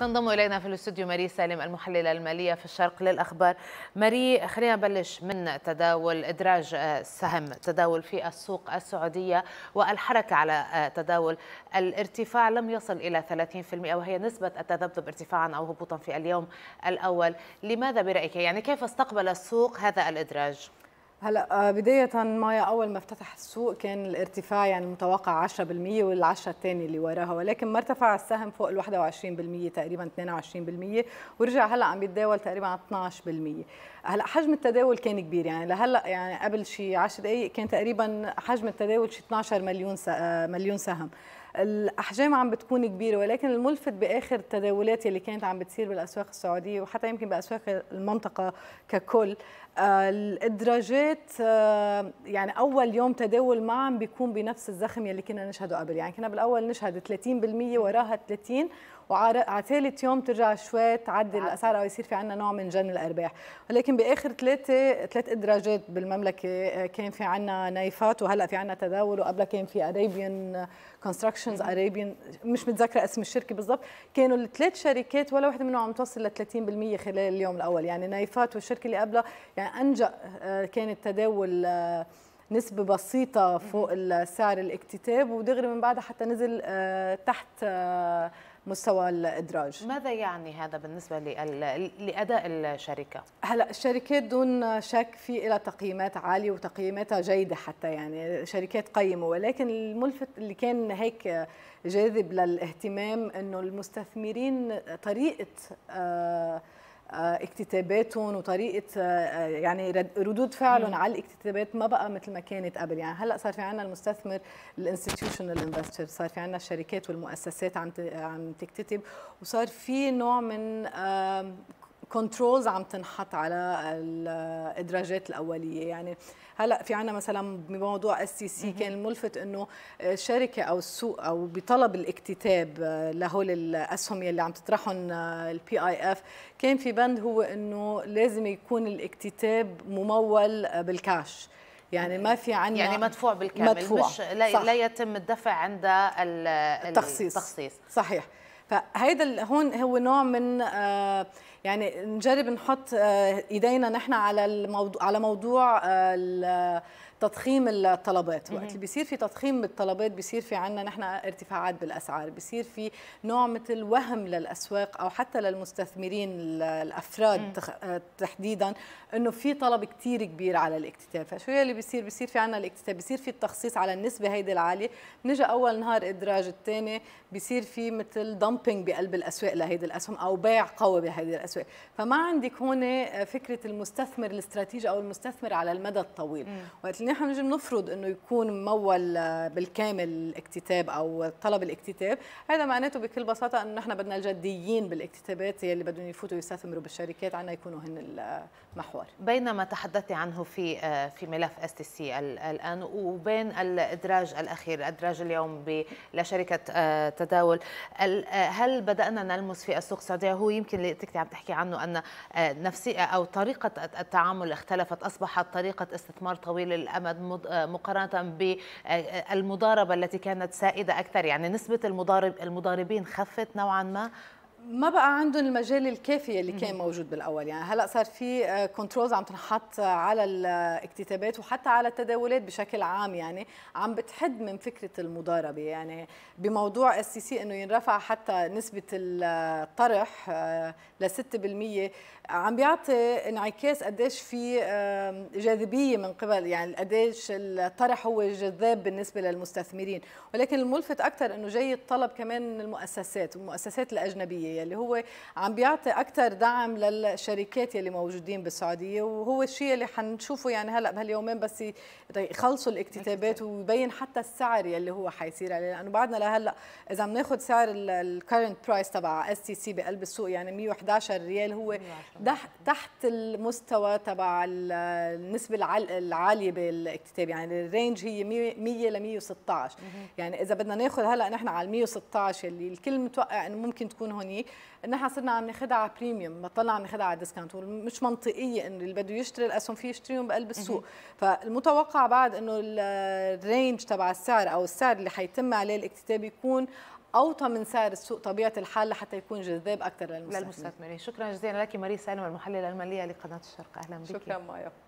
تنضم الينا في الاستوديو ماري سالم المحلله الماليه في الشرق للاخبار. ماري خلينا نبلش من تداول ادراج السهم، آه، تداول في السوق السعوديه والحركه على آه، تداول الارتفاع لم يصل الى 30% وهي نسبه التذبذب ارتفاعا او هبوطا في اليوم الاول، لماذا برايك؟ يعني كيف استقبل السوق هذا الادراج؟ هلا آه، بداية مايا أول ما افتتح السوق كان الارتفاع يعني المتوقع 10% وال10 الثاني اللي وراها ولكن ما ارتفع السهم فوق ال 21% تقريبا 22% ورجع هلا عم يتداول تقريبا 12% هلا حجم التداول كان كبير يعني لهلا يعني قبل شي 10 دقائق كان تقريبا حجم التداول شي 12 مليون آه، مليون سهم الاحجام عم بتكون كبيره ولكن الملفت باخر التداولات اللي كانت عم بتصير بالاسواق السعوديه وحتى يمكن باسواق المنطقه ككل آه، الادراجات آه، يعني اول يوم تداول ما عم بيكون بنفس الزخم يلي كنا نشهده قبل يعني كنا بالاول نشهد 30% وراها 30 وعلى ثالث يوم ترجع شوي تعدل نعم. الاسعار او يصير في عندنا نوع من جن الارباح ولكن باخر ثلاثه ثلاث ادراجات بالمملكه آه، كان في عندنا نايفات وهلا في عندنا تداول وقبلها كان في اريبيان كونستراكشنز اريبيان مش متذكره اسم الشركه بالضبط كانوا الثلاث شركات ولا وحده منهم عم توصل ل 30% خلال اليوم الاول يعني نايفات والشركه اللي قبلها يعني انجا آه، كانت تداول آه، نسبة بسيطة فوق سعر الاكتتاب ودغري من بعدها حتى نزل تحت مستوى الادراج ماذا يعني هذا بالنسبه لاداء الشركه هلا الشركات دون شك في لها تقييمات عاليه وتقييماتها جيده حتى يعني شركات قيموا ولكن الملفت اللي كان هيك جاذب للاهتمام انه المستثمرين طريقه آه اكتتاباتهم وطريقه آه، آه، يعني ردود فعلهم على الاكتتابات ما بقى مثل ما كانت قبل يعني هلا صار في عندنا المستثمر الانستتيوشنال انفستور صار في عندنا الشركات والمؤسسات عم عم تكتتب وصار في نوع من كنترولز عم تنحط على الادراجات الاوليه يعني هلا في عنا مثلا بموضوع اس سي سي كان الملفت انه الشركه او السوق او بطلب الاكتتاب لهول الاسهم يلي عم تطرحهم البي اي اف كان في بند هو انه لازم يكون الاكتتاب ممول بالكاش يعني ما في عنا يعني مدفوع بالكامل مدفوع. مش لا, لا يتم الدفع عند التخصيص التخصيص صحيح فهيدا هون هو نوع من آه يعني نجرب نحط آه، ايدينا نحن على الموضوع على موضوع آه، تضخيم الطلبات وقت اللي بيصير في تضخيم بالطلبات بيصير في عنا نحن ارتفاعات بالاسعار بيصير في نوع مثل وهم للاسواق او حتى للمستثمرين الافراد آه، تحديدا انه في طلب كثير كبير على الاكتتاب فشو اللي بيصير بيصير في عنا الاكتتاب بيصير في التخصيص على النسبه هيدي العاليه بنجي اول نهار ادراج الثاني بيصير في مثل دمبينج بقلب الاسواق لهيدي الاسهم او بيع قوي بهيدي الاسهم الاسواق فما عندك هون آه، فكره المستثمر الاستراتيجي او المستثمر على المدى الطويل وقت اللي نحن نجي نفرض انه يكون ممول آه، بالكامل الاكتتاب او طلب الاكتتاب هذا معناته بكل بساطه انه نحن بدنا الجديين بالاكتتابات يلي بدهم يفوتوا يستثمروا بالشركات عنا يكونوا هن المحور آه، بينما تحدثت عنه في في ملف اس تي سي الان وبين الادراج الاخير ادراج اليوم لشركه تداول هل بدانا نلمس في السوق السعوديه هو يمكن اللي انت عم تحكي تحكي عنه أن آه، نفسية آه، أو طريقة التعامل اختلفت أصبحت طريقة استثمار طويل الأمد آه، مقارنة بالمضاربة التي كانت سائدة أكثر يعني نسبة المضارب المضاربين خفت نوعا ما ما بقى عندهم المجال الكافي اللي كان موجود بالاول يعني هلا صار في كنترولز آه، عم تنحط على الاكتتابات وحتى على التداولات بشكل عام يعني عم بتحد من فكره المضاربه يعني بموضوع سي انه ينرفع حتى نسبه الطرح آه، ل 6% عم بيعطي انعكاس قديش في جاذبيه من قبل يعني قديش الطرح هو جذاب بالنسبه للمستثمرين ولكن الملفت اكثر انه جاي الطلب كمان من المؤسسات المؤسسات الاجنبيه السعوديه اللي هو عم بيعطي اكثر دعم للشركات اللي موجودين بالسعوديه وهو الشيء اللي حنشوفه يعني هلا بهاليومين بس يخلصوا الاكتتابات ويبين حتى السعر يلي هو حيصير عليه لانه بعدنا لهلا اذا بناخذ سعر الكرنت برايس تبع اس تي سي بقلب السوق يعني 111 ريال هو تحت المستوى تبع النسبه العاليه بالاكتتاب يعني الرينج هي 100 ل 116 يعني اذا بدنا ناخذ هلا نحن على 116 اللي الكل متوقع انه ممكن تكون هونيك نحن صرنا عم ناخذها على بريميوم بطلنا عم ناخذها على ديسكاونت مش منطقيه انه اللي بده يشتري الاسهم فيه يشتريهم بقلب السوق فالمتوقع بعد انه الرينج تبع السعر او السعر اللي حيتم عليه الاكتتاب يكون اوطى من سعر السوق طبيعه الحال لحتى يكون جذاب اكثر للمستثمرين. للمستثمرين شكرا جزيلا لك ماري سالم المحلله الماليه لقناه الشرق اهلا بك شكرا مايا